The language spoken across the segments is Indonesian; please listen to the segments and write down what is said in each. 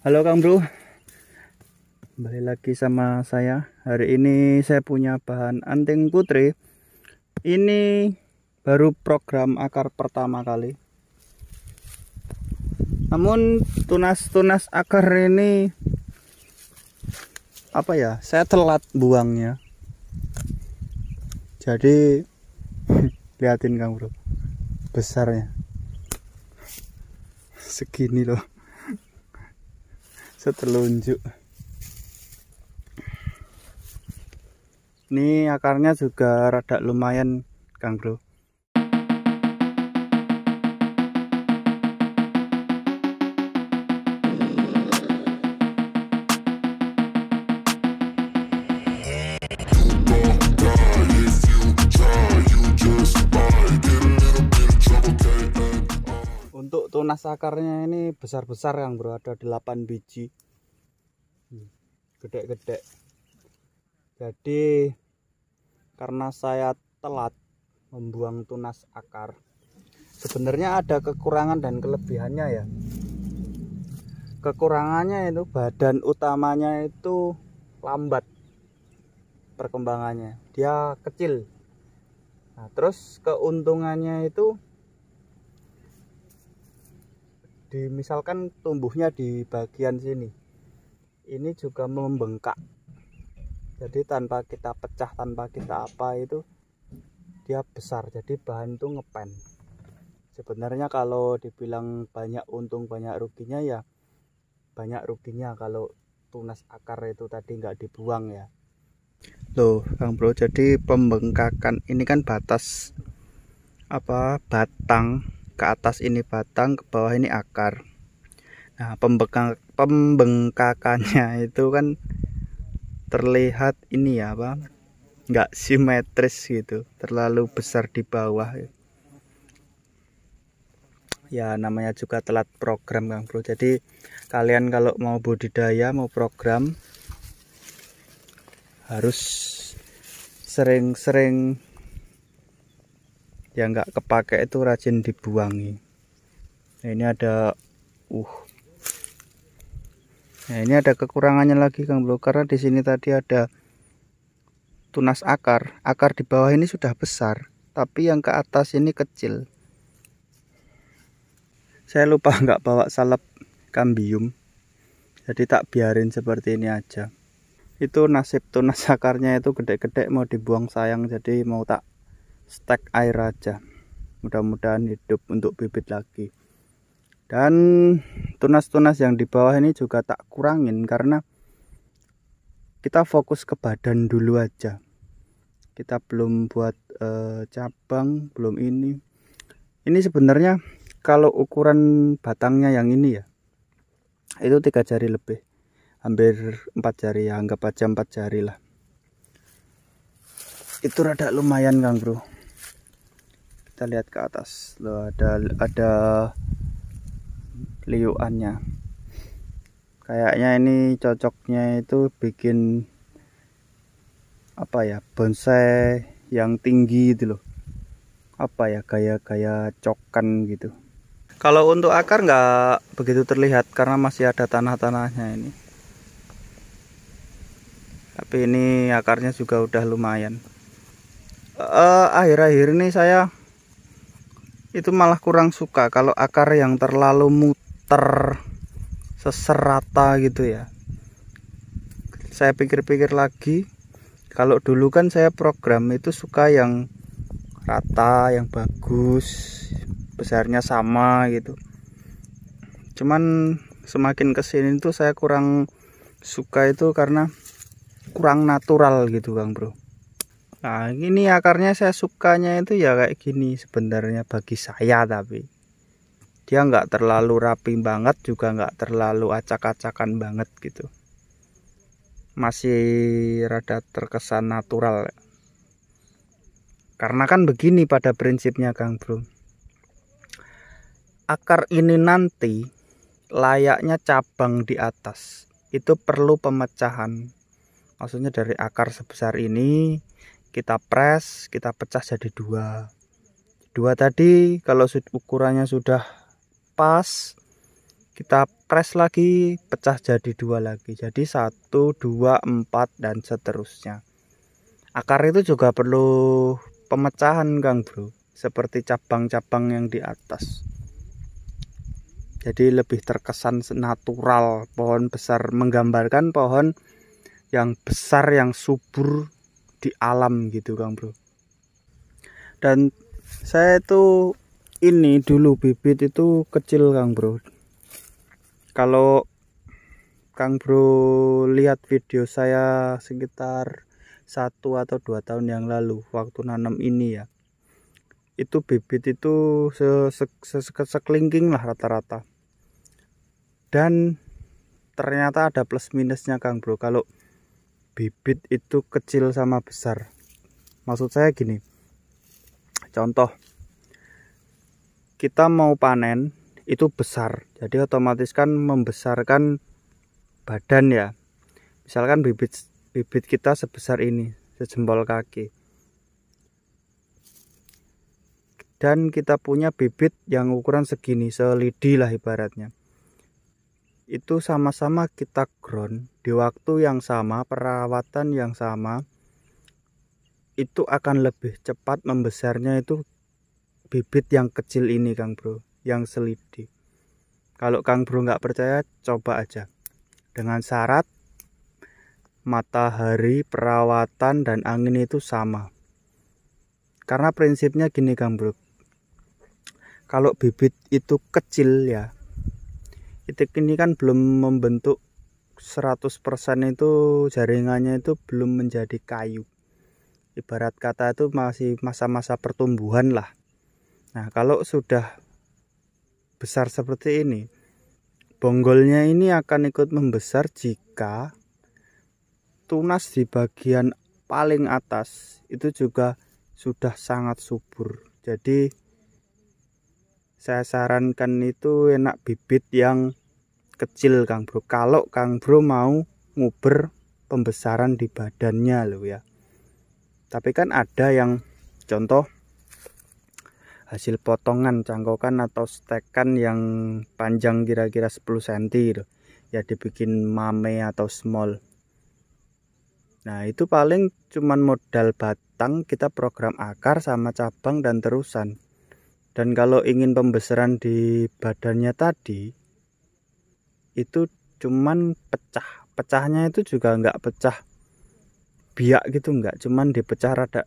Halo Kang Bro Kembali lagi sama saya Hari ini saya punya bahan anting putri Ini baru program akar pertama kali Namun tunas-tunas akar ini Apa ya Saya telat buangnya Jadi Liatin Kang Bro Besarnya Segini loh setelunjuk ini akarnya juga rada lumayan kang bro tunas akarnya ini besar-besar yang berada ada 8 biji hmm, gede-gede jadi karena saya telat membuang tunas akar sebenarnya ada kekurangan dan kelebihannya ya kekurangannya itu badan utamanya itu lambat perkembangannya dia kecil nah, terus keuntungannya itu di misalkan tumbuhnya di bagian sini ini juga membengkak jadi tanpa kita pecah tanpa kita apa itu dia besar jadi bahan itu ngepen sebenarnya kalau dibilang banyak untung banyak ruginya ya banyak ruginya kalau tunas akar itu tadi nggak dibuang ya loh Kang Bro jadi pembengkakan ini kan batas apa batang ke atas ini batang ke bawah ini akar nah pembekang pembengkakannya itu kan terlihat ini ya apa nggak simetris gitu terlalu besar di bawah ya namanya juga telat program Kang Bro jadi kalian kalau mau budidaya mau program harus sering-sering yang nggak kepake itu rajin dibuangi nah, ini ada uh nah ini ada kekurangannya lagi Kang Bro karena di sini tadi ada tunas akar akar di bawah ini sudah besar tapi yang ke atas ini kecil saya lupa nggak bawa salep kambium jadi tak biarin seperti ini aja itu nasib tunas akarnya itu gede-gede mau dibuang sayang jadi mau tak stek air aja, mudah-mudahan hidup untuk bibit lagi dan tunas-tunas yang di bawah ini juga tak kurangin karena kita fokus ke badan dulu aja kita belum buat e, cabang belum ini ini sebenarnya kalau ukuran batangnya yang ini ya itu tiga jari lebih hampir empat jari ya anggap aja empat jari lah itu rada lumayan kang bro kita lihat ke atas loh ada ada liuannya kayaknya ini cocoknya itu bikin apa ya bonsai yang tinggi itu loh apa ya gaya-gaya cokan gitu kalau untuk akar nggak begitu terlihat karena masih ada tanah-tanahnya ini tapi ini akarnya juga udah lumayan eh, akhir-akhir uh, ini saya itu malah kurang suka kalau akar yang terlalu muter seserata gitu ya saya pikir-pikir lagi kalau dulu kan saya program itu suka yang rata yang bagus besarnya sama gitu cuman semakin kesini tuh saya kurang suka itu karena kurang natural gitu Kang Bro Nah, ini akarnya saya sukanya itu ya kayak gini sebenarnya bagi saya tapi dia nggak terlalu rapi banget juga nggak terlalu acak-acakan banget gitu. Masih rada terkesan natural. Karena kan begini pada prinsipnya Kang Bro. Akar ini nanti layaknya cabang di atas. Itu perlu pemecahan. Maksudnya dari akar sebesar ini kita press kita pecah jadi dua dua tadi kalau ukurannya sudah pas kita press lagi pecah jadi dua lagi jadi satu dua empat dan seterusnya akar itu juga perlu pemecahan Kang Bro seperti cabang-cabang yang di atas jadi lebih terkesan natural pohon besar menggambarkan pohon yang besar yang subur di alam gitu Kang Bro dan saya itu ini dulu bibit itu kecil Kang Bro kalau Kang Bro lihat video saya sekitar satu atau dua tahun yang lalu waktu nanam ini ya itu bibit itu sekelingking lah rata-rata dan ternyata ada plus minusnya Kang Bro kalau bibit itu kecil sama besar maksud saya gini contoh kita mau panen itu besar jadi otomatis kan membesarkan badan ya misalkan bibit bibit kita sebesar ini sejempol kaki dan kita punya bibit yang ukuran segini selidi lah ibaratnya itu sama-sama kita ground di waktu yang sama, perawatan yang sama, itu akan lebih cepat membesarnya itu bibit yang kecil ini Kang Bro, yang selidi. Kalau Kang Bro nggak percaya, coba aja. Dengan syarat matahari, perawatan, dan angin itu sama. Karena prinsipnya gini Kang Bro, kalau bibit itu kecil ya, titik ini kan belum membentuk 100% itu jaringannya itu belum menjadi kayu ibarat kata itu masih masa-masa pertumbuhan lah nah kalau sudah besar seperti ini bonggolnya ini akan ikut membesar jika tunas di bagian paling atas itu juga sudah sangat subur jadi saya sarankan itu enak bibit yang kecil Kang Bro kalau Kang Bro mau nguber pembesaran di badannya loh ya tapi kan ada yang contoh hasil potongan cangkokan atau stekan yang panjang kira-kira 10 cm loh. ya dibikin mame atau small Nah itu paling cuman modal batang kita program akar sama cabang dan terusan dan kalau ingin pembesaran di badannya tadi itu cuman pecah. Pecahnya itu juga nggak pecah biak gitu nggak, cuman dipecah rada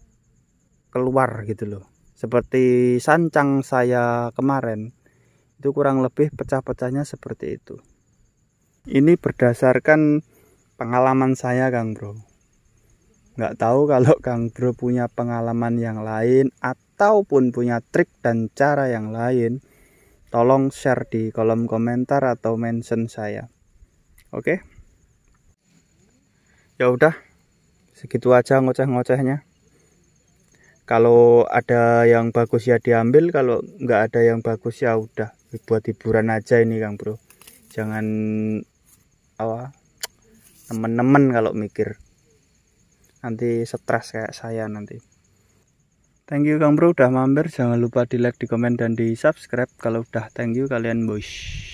keluar gitu loh. Seperti sancang saya kemarin itu kurang lebih pecah-pecahnya seperti itu. Ini berdasarkan pengalaman saya Kang Bro nggak tahu kalau Kang Bro punya pengalaman yang lain atau ataupun punya trik dan cara yang lain, tolong share di kolom komentar atau mention saya. Oke? Okay? Ya udah, segitu aja ngoceh-ngocehnya. Kalau ada yang bagus ya diambil, kalau nggak ada yang bagus ya udah buat hiburan aja ini Kang Bro. Jangan apa temen-temen kalau mikir nanti stres kayak saya nanti. Thank you Kang Bro udah mampir. Jangan lupa di like, di komen, dan di subscribe. Kalau udah thank you kalian boys.